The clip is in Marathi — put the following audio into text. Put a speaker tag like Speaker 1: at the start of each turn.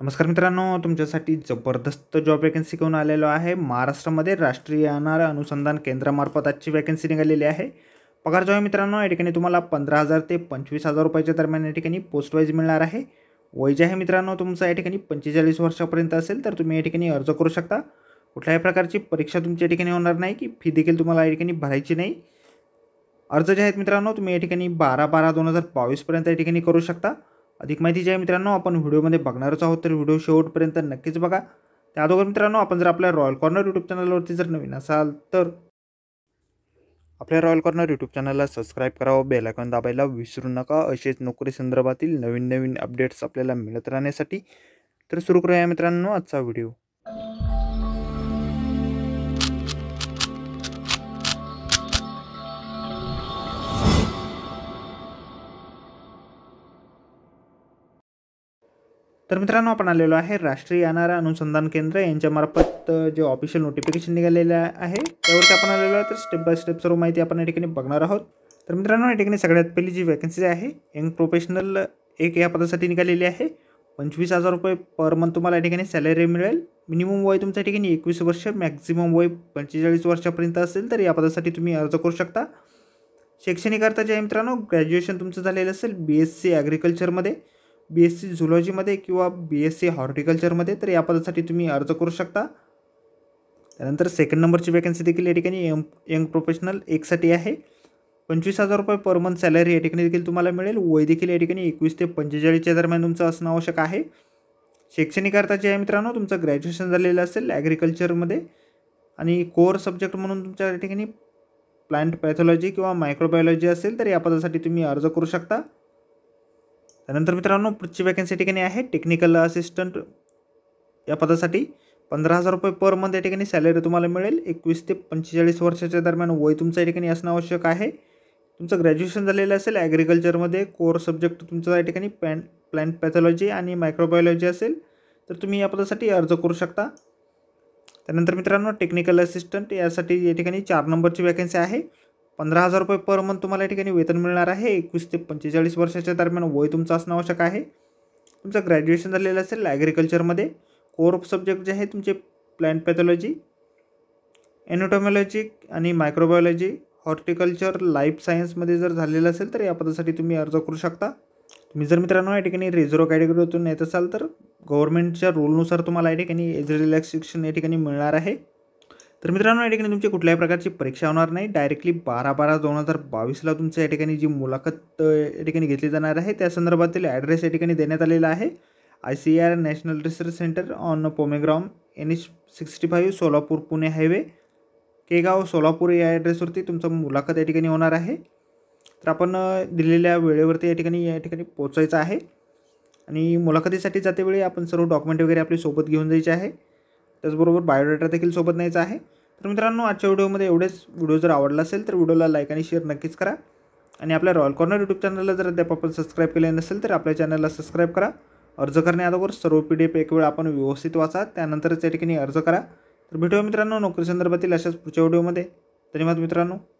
Speaker 1: नमस्कार मित्रांनो तुमच्यासाठी जबरदस्त जॉब वॅकन्सी घेऊन आलेलो आहे महाराष्ट्रामध्ये राष्ट्रीय अनार अनुसंधान केंद्रामार्फत आजची वॅकन्सी निघालेली आहे पगार जो आहे मित्रांनो या ठिकाणी तुम्हाला पंधरा हजार ते पंचवीस हजार रुपयाच्या दरम्यान या ठिकाणी पोस्ट वाईज मिळणार आहे वय जे आहे मित्रांनो तुमचा या ठिकाणी पंचेचाळीस वर्षापर्यंत असेल तर तुम्ही या ठिकाणी अर्ज करू शकता कुठल्याही प्रकारची परीक्षा तुमच्या ठिकाणी होणार नाही की फी देखील तुम्हाला या ठिकाणी भरायची नाही अर्ज जे आहेत मित्रांनो तुम्ही या ठिकाणी बारा बारा दोन हजार बावीसपर्यंत या ठिकाणी करू शकता अधिक माहिती जी आहे मित्रांनो आपण व्हिडिओमध्ये बघणारच आहोत तर व्हिडिओ शेवटपर्यंत नक्कीच बघा त्या अगोदर मित्रांनो आपण जर आपल्या रॉयल कॉर्नर यूट्यूब चॅनलवरती जर नवीन असाल तर आपल्या रॉयल कॉर्नर यूट्यूब चॅनलला सबस्क्राईब करावं बेलायकॉन दाबायला विसरू नका असेच नोकरी संदर्भातील नवीन नवीन अपडेट्स आपल्याला मिळत राहण्यासाठी तर सुरू करूया मित्रांनो आजचा व्हिडिओ तर मित्रांनो आपण आलेलो आहे राष्ट्रीय येणारा अनुसंधान केंद्र यांच्यामार्फत जे ऑफिशियल नोटिफिकेशन निघालेलं आहे त्यावरती आपण आलेलो आहे तर स्टेप बाय स्टेप सर्व माहिती आपण या ठिकाणी बघणार आहोत तर मित्रांनो या ठिकाणी सगळ्यात पहिली जी वॅकन्सी आहे यंग प्रोफेशनल एक या पदासाठी निघालेली आहे पंचवीस हजार रुपये पर मंथ तुम्हाला या ठिकाणी सॅलरी मिळेल मिनिमम वय तुमच्या ठिकाणी एकवीस वर्ष मॅक्झिमम वय पंचेचाळीस वर्षापर्यंत असेल तर या पदासाठी तुम्ही अर्ज करू शकता शैक्षणिक आहे मित्रांनो ग्रॅज्युएशन तुमचं झालेलं असेल बी एस सी ॲग्रिकल्चरमध्ये बी एस सी झुलॉजीमध्ये किंवा बी एस सी हॉर्टिकल्चरमध्ये तर या पदासाठी तुम्ही अर्ज करू शकता त्यानंतर सेकंड नंबरची वॅकन्सी देखील या ठिकाणी यंग यंग प्रोफेशनल एकसाठी आहे पंचवीस हजार रुपये पर मंथ सॅलरी या ठिकाणी देखील तुम्हाला मिळेल वय देखील या ठिकाणी एकवीस ते पंचेचाळीसच्या दरम्यान तुमचं असणं आवश्यक आहे शैक्षणिक अर्था आहे मित्रांनो तुमचं ग्रॅज्युएशन झालेलं असेल ॲग्रिकल्चरमध्ये आणि कोर सब्जेक्ट म्हणून तुमच्या या ठिकाणी प्लांट पॅथॉलॉजी किंवा मायक्रोबायोलॉजी असेल तर या पदासाठी तुम्ही अर्ज करू शकता त्यानंतर मित्रांनो पुढची वॅकन्सी ठिकाणी आहे टेक्निकल असिस्टंट या पदासाठी पंधरा हजार रुपये पर मंथ या ठिकाणी सॅलरी तुम्हाला मिळेल एकवीस ते पंचेचाळीस वर्षाच्या दरम्यान वय तुमचं या ठिकाणी असणं आवश्यक आहे तुमचं ग्रॅज्युएशन झालेलं असेल ॲग्रिकल्चरमध्ये कोर सब्जेक्ट तुमचा या ठिकाणी पॅन प्लॅन्ट पॅथॉलॉजी आणि मायक्रोबायोलॉजी असेल तर तुम्ही या पदासाठी अर्ज करू शकता त्यानंतर मित्रांनो टेक्निकल असिस्टंट यासाठी या ठिकाणी चार नंबरची वॅकन्सी आहे पंधरा हजार रुपये पर मंथ तुम्हाला या ठिकाणी वेतन मिळणार आहे एकवीस ते पंचेचाळीस वर्षाच्या दरम्यान वय तुमचं असणं आवश्यक आहे तुमचं ग्रॅज्युएशन झालेलं असेल ॲग्रिकल्चरमध्ये कोर सब्जेक्ट जे आहे तुमचे प्लॅन्ट पॅथॉलॉजी एनोटॉमॉलॉजी आणि मायक्रोबायोलॉजी हॉर्टिकल्चर लाईफ सायन्समध्ये जर झालेलं असेल तर या पदासाठी तुम्ही अर्ज करू शकता तुम्ही जर मित्रांनो या ठिकाणी रिझर्व कॅटेगरीतून येत असाल तर गव्हर्नमेंटच्या रूलनुसार तुम्हाला या ठिकाणी एज रिलॅक्सेशन या ठिकाणी मिळणार आहे तर मित्रांनो या ठिकाणी तुमची कुठल्याही प्रकारची परीक्षा होणार नाही डायरेक्टली बारा बारा दोन हजार बावीसला तुमच्या या ठिकाणी जी मुलाखत या ठिकाणी घेतली जाणार आहे त्या संदर्भातील ॲड्रेस या ठिकाणी देण्यात आलेला आहे I C R national research centre on pomegranate N H sixty five Solapur Pune highway Kegaon Solapur या ॲड्रेसवरती तुमचं मुलाखत या ठिकाणी होणार आहे तर आपण दिलेल्या वेळेवरती या ठिकाणी या ठिकाणी पोचायचं आहे आणि मुलाखतीसाठी जातेवेळी आपण सर्व डॉक्युमेंट वगैरे आपली सोबत घेऊन जायचे आहे त्याचबरोबर बायोडाटा देखील सोबत न्यायचा आहे तर मित्रांनो आजच्या व्हिडिओमध्ये एवढेच व्हिडिओ जर आवडला असेल तर व्हिडिओला लाईक आणि शेअर नक्कीच करा आणि आपल्या रॉयल कॉर्नर यूट्यूब चॅनलला जर अद्याप आपण सबस्क्राईब केले नसेल तर आपल्या चॅनलला सबस्क्राईब करा अर्ज अगोदर सर्व पी डी एफ एक वेळ आपण व्यवस्थित वाचा त्यानंतरच या ठिकाणी अर्ज करा तर भेटूया मित्रांनो नोकरी संदर्भातील अशाच पुढच्या व्हिडिओमध्ये धन्यवाद मित्रांनो